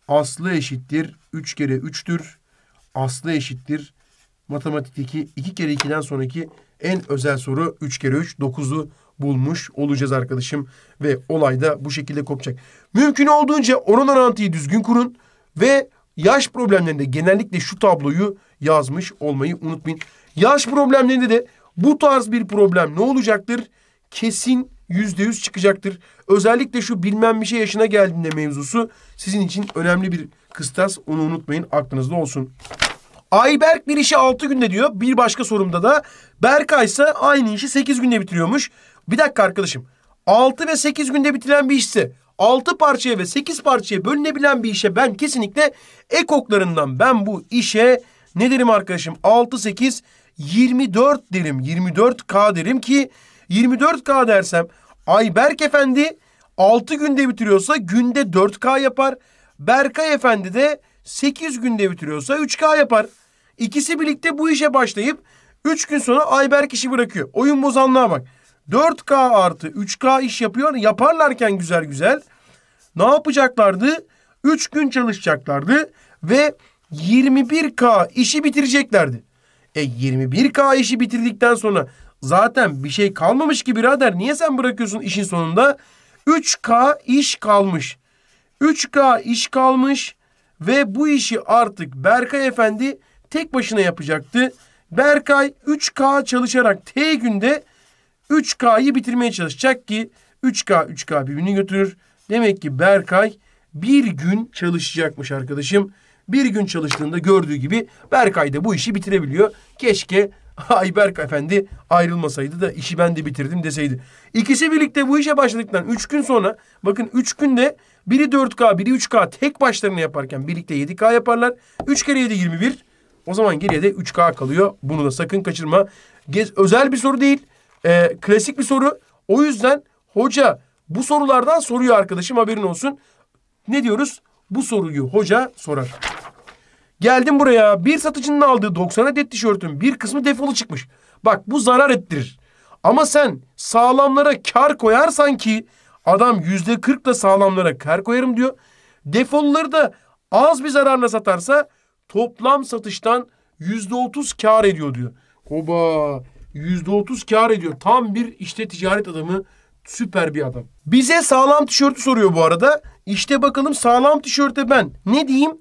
Aslı eşittir 3 kere 3'tür. Aslı eşittir matematikteki 2 kere 2'den sonraki en özel soru 3 kere 3 9'u bulmuş olacağız arkadaşım. Ve olay da bu şekilde kopacak. Mümkün olduğunca oran orantıyı düzgün kurun ve yaş problemlerinde genellikle şu tabloyu yazmış olmayı unutmayın. Yaş problemlerinde de bu tarz bir problem ne olacaktır? Kesin yüzde yüz çıkacaktır. Özellikle şu bilmem bir şey yaşına geldiğinde mevzusu sizin için önemli bir kıstas. Onu unutmayın aklınızda olsun. Ayberk bir işi 6 günde diyor. Bir başka sorumda da Berkay ise aynı işi 8 günde bitiriyormuş. Bir dakika arkadaşım. 6 ve 8 günde bitiren bir işse 6 parçaya ve 8 parçaya bölünebilen bir işe ben kesinlikle ekoklarından ben bu işe ne derim arkadaşım? 6 8 24 derim. 24K derim ki 24K dersem Ayberk Efendi 6 günde bitiriyorsa günde 4K yapar. Berkay Efendi de 8 günde bitiriyorsa 3K yapar. İkisi birlikte bu işe başlayıp 3 gün sonra Ayberk işi bırakıyor. Oyun bozanlığa bak. 4K artı 3K iş yapıyor. Yaparlarken güzel güzel ne yapacaklardı? 3 gün çalışacaklardı ve 21K işi bitireceklerdi. E 21K işi bitirdikten sonra zaten bir şey kalmamış ki birader. Niye sen bırakıyorsun işin sonunda? 3K iş kalmış. 3K iş kalmış ve bu işi artık Berkay Efendi tek başına yapacaktı. Berkay 3K çalışarak T günde 3K'yı bitirmeye çalışacak ki 3K 3K birbirini götürür. Demek ki Berkay bir gün çalışacakmış arkadaşım. Bir gün çalıştığında gördüğü gibi Berkay da bu işi bitirebiliyor. Keşke Ay Ayberk Efendi ayrılmasaydı da işi ben de bitirdim deseydi. İkisi birlikte bu işe başladıktan üç gün sonra bakın üç günde biri 4K biri 3K tek başlarına yaparken birlikte 7K yaparlar. 3 kere 7 21. O zaman geriye de 3K kalıyor. Bunu da sakın kaçırma. Gez, özel bir soru değil. E, klasik bir soru. O yüzden hoca bu sorulardan soruyor arkadaşım haberin olsun. Ne diyoruz? Bu soruyu hoca sorar. Geldim buraya. Bir satıcının aldığı 90 adet tişörtün bir kısmı defolu çıkmış. Bak bu zarar ettirir. Ama sen sağlamlara kar koyarsan ki adam yüzde da sağlamlara kar koyarım diyor. Defolları da az bir zararla satarsa toplam satıştan yüzde otuz kar ediyor diyor. Hoba yüzde otuz kar ediyor. Tam bir işte ticaret adamı süper bir adam. Bize sağlam tişörtü soruyor bu arada. İşte bakalım sağlam tişörte ben ne diyeyim?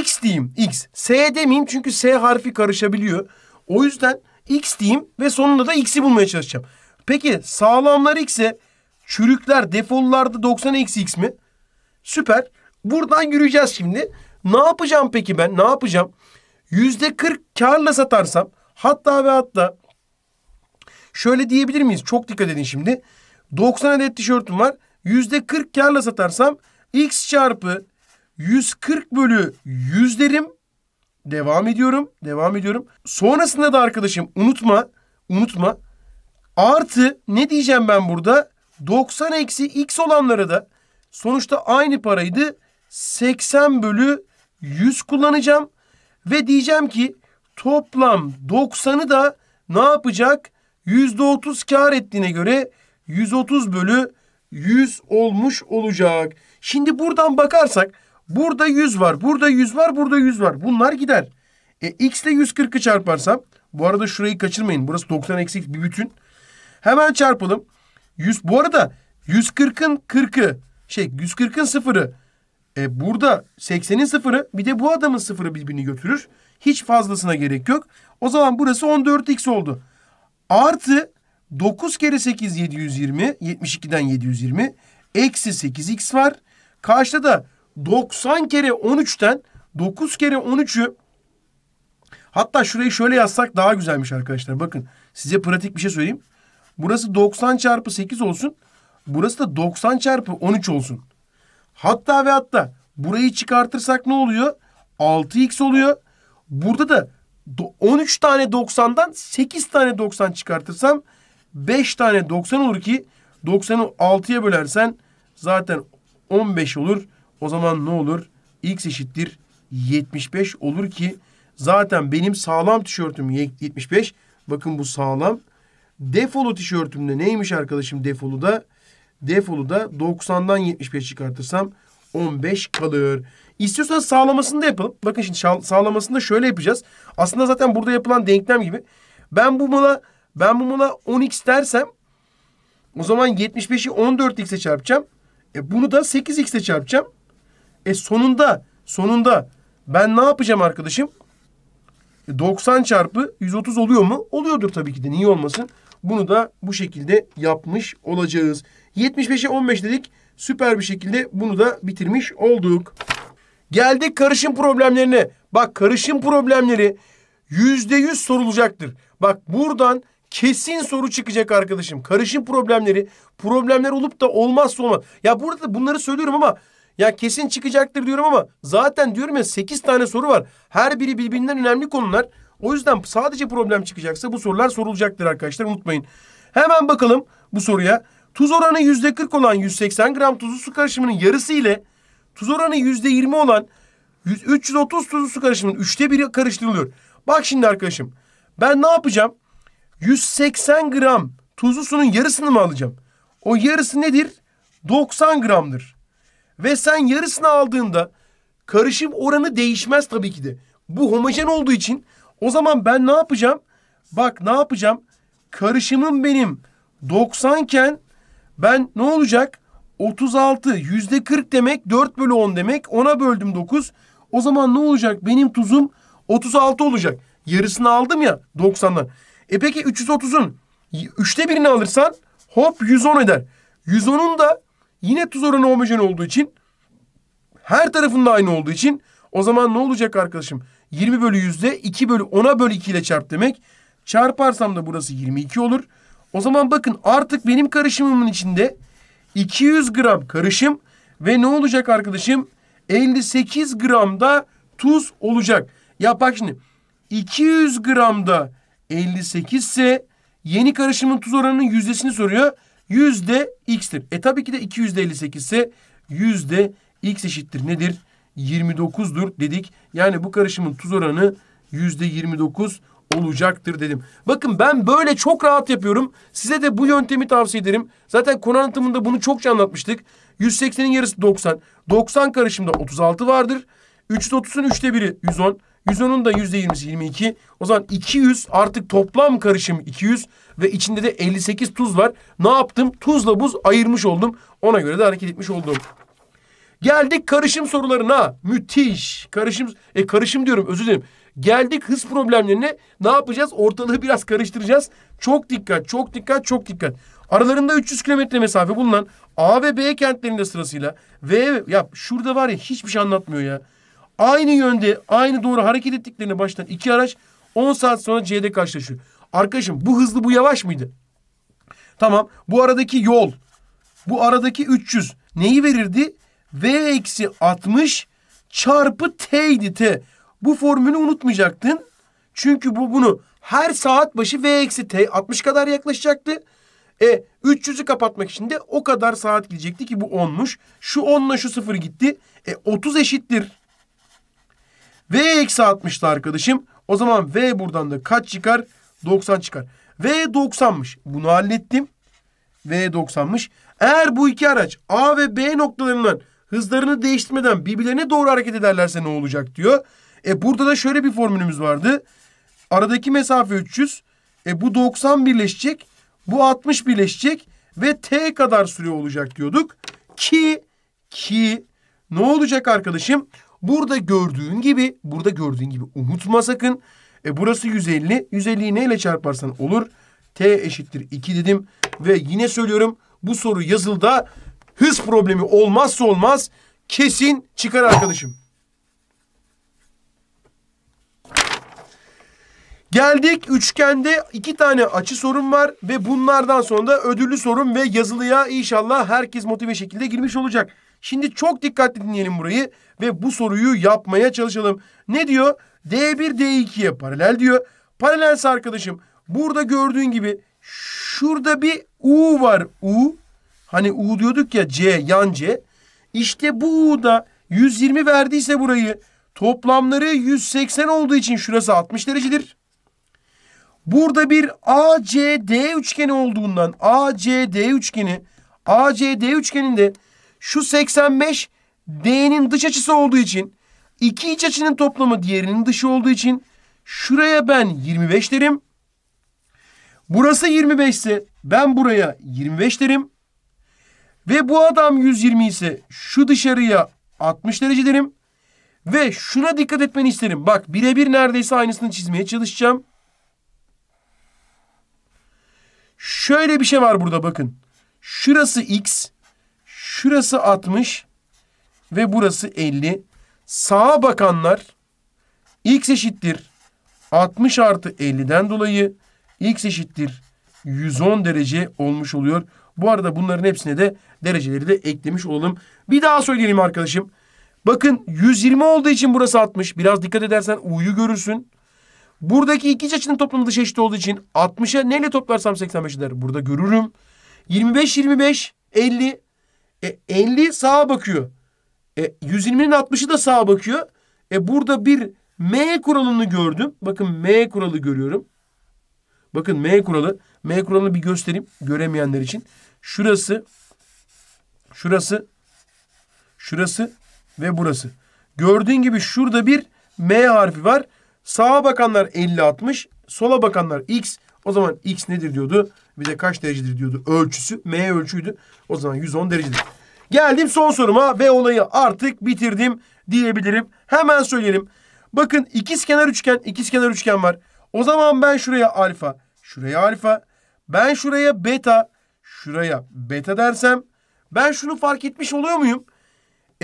X diyeyim. X. S demeyeyim çünkü S harfi karışabiliyor. O yüzden X diyeyim ve sonunda da X'i bulmaya çalışacağım. Peki sağlamlar X'e çürükler defollarda 90 X X mi? Süper. Buradan yürüyeceğiz şimdi. Ne yapacağım peki ben? Ne yapacağım? Yüzde kırk karla satarsam hatta ve hatta şöyle diyebilir miyiz? Çok dikkat edin şimdi. 90 adet tişörtüm var. Yüzde kırk karla satarsam x çarpı 140 bölü yüzlerim. Devam ediyorum. Devam ediyorum. Sonrasında da arkadaşım unutma. Unutma. Artı ne diyeceğim ben burada? 90 eksi x olanlara da sonuçta aynı paraydı. 80 bölü 100 kullanacağım. Ve diyeceğim ki toplam 90'ı da ne yapacak? %30 kar ettiğine göre 130 bölü 100 olmuş olacak. Şimdi buradan bakarsak burada 100 var, burada 100 var, burada 100 var. Bunlar gider. E, x ile 140'ı çarparsam bu arada şurayı kaçırmayın. Burası 90 eksik bir bütün. Hemen çarpalım. 100 bu arada 140'ın 40'ı şey 140'ın 0'ı e burada 80'in sıfırı bir de bu adamın sıfırı birbirini götürür. Hiç fazlasına gerek yok. O zaman burası 14x oldu. Artı 9 kere 8 720. 72'den 720. Eksi 8x var. Karşıda da 90 kere 13'ten 9 kere 13'ü hatta şurayı şöyle yazsak daha güzelmiş arkadaşlar. Bakın size pratik bir şey söyleyeyim. Burası 90 çarpı 8 olsun. Burası da 90 çarpı 13 olsun. Hatta ve hatta burayı çıkartırsak ne oluyor? 6x oluyor. Burada da 13 tane 90'dan 8 tane 90 çıkartırsam 5 tane 90 olur ki 90'ı 6'ya bölersen zaten 15 olur. O zaman ne olur? X eşittir 75 olur ki zaten benim sağlam tişörtüm 75. Bakın bu sağlam. Defolu tişörtümde neymiş arkadaşım defolu da? Defolu da 90'dan 75 çıkartırsam 15 kalır. İstiyorsan sağlamasını da yapalım. Bakın şimdi sağlamasını da şöyle yapacağız. Aslında zaten burada yapılan denklem gibi. Ben bu mala ben bu mala 10x dersem o zaman 75'i 14x'e çarpacağım. E bunu da 8x'e çarpacağım. E sonunda sonunda ben ne yapacağım arkadaşım? 90 e, çarpı 130 oluyor mu? Oluyordur tabii ki de. Niye olmasın? Bunu da bu şekilde yapmış olacağız. 75'e 15 dedik. Süper bir şekilde bunu da bitirmiş olduk. Geldik karışım problemlerine. Bak karışım problemleri yüzde yüz sorulacaktır. Bak buradan kesin soru çıkacak arkadaşım. Karışım problemleri, problemler olup da olmazsa olmaz. Ya burada da bunları söylüyorum ama ya kesin çıkacaktır diyorum ama zaten diyorum ya sekiz tane soru var. Her biri birbirinden önemli konular. O yüzden sadece problem çıkacaksa bu sorular sorulacaktır arkadaşlar unutmayın. Hemen bakalım bu soruya. Tuz oranı yüzde %40 olan 180 gram tuzlu su karışımının yarısı ile tuz oranı yüzde %20 olan 330 tuzlu su karışımının üçte biri karıştırılıyor. Bak şimdi arkadaşım ben ne yapacağım? 180 gram tuzlu suyun yarısını mı alacağım? O yarısı nedir? 90 gramdır. Ve sen yarısını aldığında karışım oranı değişmez tabii ki de. Bu homojen olduğu için o zaman ben ne yapacağım? Bak ne yapacağım? Karışımım benim 90 iken ben ne olacak? 36 yüzde 40 demek 4 bölü 10 demek. 10'a böldüm 9. O zaman ne olacak? Benim tuzum 36 olacak. Yarısını aldım ya 90'dan. E peki 330'un üçte birini alırsan hop 110 eder. 110'un da yine tuz oranı homojen olduğu için her tarafında aynı olduğu için o zaman ne olacak arkadaşım? 20 bölü yüzde 2 bölü 10'a bölü 2 ile çarp demek. Çarparsam da burası 22 olur. O zaman bakın artık benim karışımımın içinde 200 gram karışım ve ne olacak arkadaşım? 58 gram da tuz olacak. Ya bak şimdi 200 gram da 58 ise yeni karışımın tuz oranının yüzdesini soruyor. Yüzde x'tir. E tabii ki de 200'de 58 ise yüzde x eşittir nedir? 29'dur dedik. Yani bu karışımın tuz oranı yüzde 29 olacaktır dedim. Bakın ben böyle çok rahat yapıyorum. Size de bu yöntemi tavsiye ederim. Zaten konu anlatımında bunu çokça anlatmıştık. 180'in yarısı 90. 90 karışımda 36 vardır. 330'un üçte biri 110. 110'un da yüzde %20'si 22. O zaman 200 artık toplam karışım 200 ve içinde de 58 tuz var. Ne yaptım? Tuzla buz ayırmış oldum. Ona göre de hareket etmiş oldum. Geldik karışım sorularına. Müthiş. Karışım e karışım diyorum özür dilerim. Geldik hız problemlerine. Ne yapacağız? Ortalığı biraz karıştıracağız. Çok dikkat, çok dikkat, çok dikkat. Aralarında 300 kilometre mesafe bulunan A ve B kentlerinde sırasıyla ve ya şurada var ya hiçbir şey anlatmıyor ya. Aynı yönde, aynı doğru hareket ettiklerini baştan iki araç 10 saat sonra C'de karşılaşıyor. Arkadaşım bu hızlı bu yavaş mıydı? Tamam. Bu aradaki yol, bu aradaki 300 neyi verirdi? V eksi 60 çarpı T'ydi T. Bu formülü unutmayacaktın. Çünkü bu bunu her saat başı V eksi T 60 kadar yaklaşacaktı. E 300'ü kapatmak için de o kadar saat gidecekti ki bu 10'muş. Şu 10'la şu 0 gitti. E 30 eşittir. V eksi 60'tı arkadaşım. O zaman V buradan da kaç çıkar? 90 çıkar. V 90'mış. Bunu hallettim. V 90'mış. Eğer bu iki araç A ve B noktalarından hızlarını değiştirmeden birbirlerine doğru hareket ederlerse ne olacak diyor. E burada da şöyle bir formülümüz vardı. Aradaki mesafe 300. E bu 90 birleşecek. Bu 60 birleşecek. Ve t kadar süre olacak diyorduk. Ki ki ne olacak arkadaşım? Burada gördüğün gibi, burada gördüğün gibi unutma sakın. E burası 150. 150'yi neyle çarparsan olur? T eşittir 2 dedim. Ve yine söylüyorum bu soru yazılda hız problemi olmazsa olmaz kesin çıkar arkadaşım. Geldik üçgende iki tane açı sorun var ve bunlardan sonra da ödüllü sorun ve yazılıya inşallah herkes motive şekilde girmiş olacak. Şimdi çok dikkatli dinleyelim burayı ve bu soruyu yapmaya çalışalım. Ne diyor? D1 D2'ye paralel diyor. Paralelse arkadaşım burada gördüğün gibi şurada bir U var U. Hani U diyorduk ya C yan C. İşte bu U'da 120 verdiyse burayı toplamları 180 olduğu için şurası 60 derecedir. Burada bir ACD üçgeni olduğundan ACD üçgeni ACD üçgeninde şu 85 D'nin dış açısı olduğu için iki iç açının toplamı diğerinin dışı olduğu için şuraya ben 25 derim. Burası 25 ise ben buraya 25 derim. Ve bu adam 120 ise şu dışarıya 60 derece derim. Ve şuna dikkat etmeni isterim. Bak birebir neredeyse aynısını çizmeye çalışacağım. Şöyle bir şey var burada bakın. Şurası x, şurası 60 ve burası 50. Sağa bakanlar x eşittir 60 artı 50'den dolayı x eşittir 110 derece olmuş oluyor. Bu arada bunların hepsine de dereceleri de eklemiş olalım. Bir daha söyleyelim arkadaşım. Bakın 120 olduğu için burası 60. Biraz dikkat edersen U'yu görürsün. Buradaki iki açının toplamı dış eşit olduğu için 60'a neyle toplarsam 85 eder. Burada görürüm. 25, 25, 50. E, 50 sağa bakıyor. E, 120'nin 60'ı da sağa bakıyor. E, burada bir M kuralını gördüm. Bakın M kuralı görüyorum. Bakın M kuralı. M kuralını bir göstereyim göremeyenler için. Şurası, şurası, şurası ve burası. Gördüğün gibi şurada bir M harfi var. Sağa bakanlar 50-60, sola bakanlar x. O zaman x nedir diyordu? Bir de kaç derecedir diyordu ölçüsü. M ölçüydü. O zaman 110 derecedir. Geldim son soruma ve olayı artık bitirdim diyebilirim. Hemen söyleyelim. Bakın ikizkenar üçgen, ikizkenar üçgen var. O zaman ben şuraya alfa, şuraya alfa, ben şuraya beta, şuraya beta dersem ben şunu fark etmiş oluyor muyum?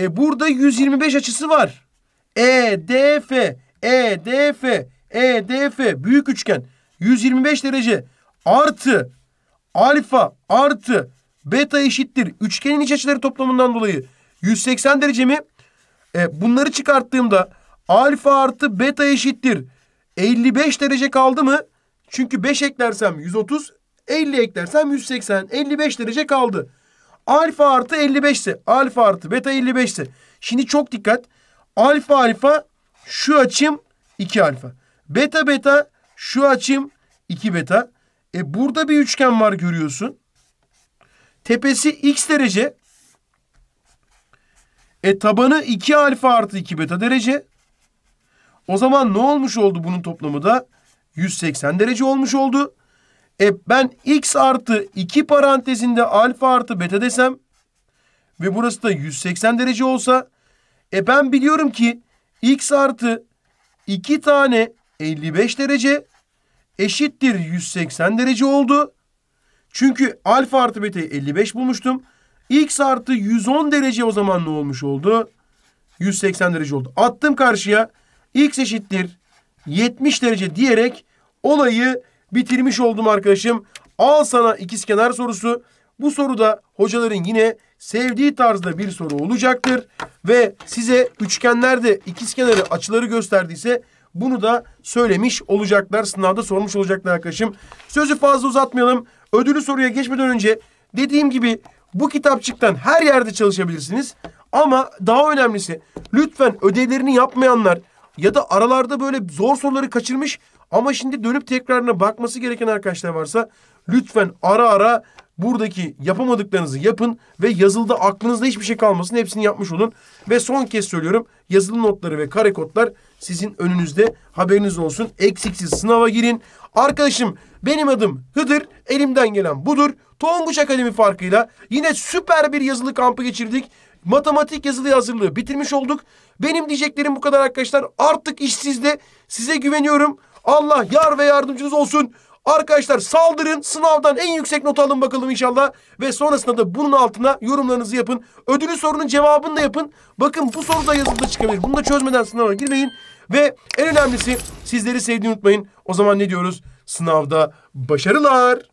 E burada 125 açısı var. E, D, F. EDF, EDF büyük üçgen 125 derece artı alfa artı beta eşittir. Üçgenin iç açıları toplamından dolayı 180 derece mi? E, bunları çıkarttığımda alfa artı beta eşittir. 55 derece kaldı mı? Çünkü 5 eklersem 130, 50 eklersem 180, 55 derece kaldı. Alfa artı 55 ise, alfa artı beta 55 ise. Şimdi çok dikkat. Alfa alfa şu açım 2 alfa. Beta beta şu açım 2 beta. E burada bir üçgen var görüyorsun. Tepesi x derece. E tabanı 2 alfa artı 2 beta derece. O zaman ne olmuş oldu bunun toplamı da? 180 derece olmuş oldu. E ben x artı 2 parantezinde alfa artı beta desem ve burası da 180 derece olsa e ben biliyorum ki x artı 2 tane 55 derece eşittir 180 derece oldu. Çünkü alfa artı beta 55 bulmuştum. x artı 110 derece o zaman ne olmuş oldu? 180 derece oldu. Attım karşıya x eşittir 70 derece diyerek olayı bitirmiş oldum arkadaşım. Al sana ikizkenar sorusu. Bu soruda hocaların yine sevdiği tarzda bir soru olacaktır. Ve size üçgenlerde ikizkenarı açıları gösterdiyse bunu da söylemiş olacaklar. Sınavda sormuş olacaklar arkadaşım. Sözü fazla uzatmayalım. Ödülü soruya geçmeden önce dediğim gibi bu kitapçıktan her yerde çalışabilirsiniz. Ama daha önemlisi lütfen ödevlerini yapmayanlar ya da aralarda böyle zor soruları kaçırmış ama şimdi dönüp tekrarına bakması gereken arkadaşlar varsa lütfen ara ara Buradaki yapamadıklarınızı yapın ve yazılıda aklınızda hiçbir şey kalmasın. Hepsini yapmış olun. Ve son kez söylüyorum yazılı notları ve kare kodlar sizin önünüzde haberiniz olsun. Eksiksiz sınava girin. Arkadaşım benim adım Hıdır. Elimden gelen budur. Tonguç Akademi farkıyla yine süper bir yazılı kampı geçirdik. Matematik yazılı hazırlığı bitirmiş olduk. Benim diyeceklerim bu kadar arkadaşlar. Artık iş Size güveniyorum. Allah yar ve yardımcınız olsun. Arkadaşlar saldırın sınavdan en yüksek not alın bakalım inşallah. Ve sonrasında da bunun altına yorumlarınızı yapın. Ödülü sorunun cevabını da yapın. Bakın bu soru da yazılı çıkabilir. Bunu da çözmeden sınava girmeyin. Ve en önemlisi sizleri sevdiğini unutmayın. O zaman ne diyoruz? Sınavda başarılar.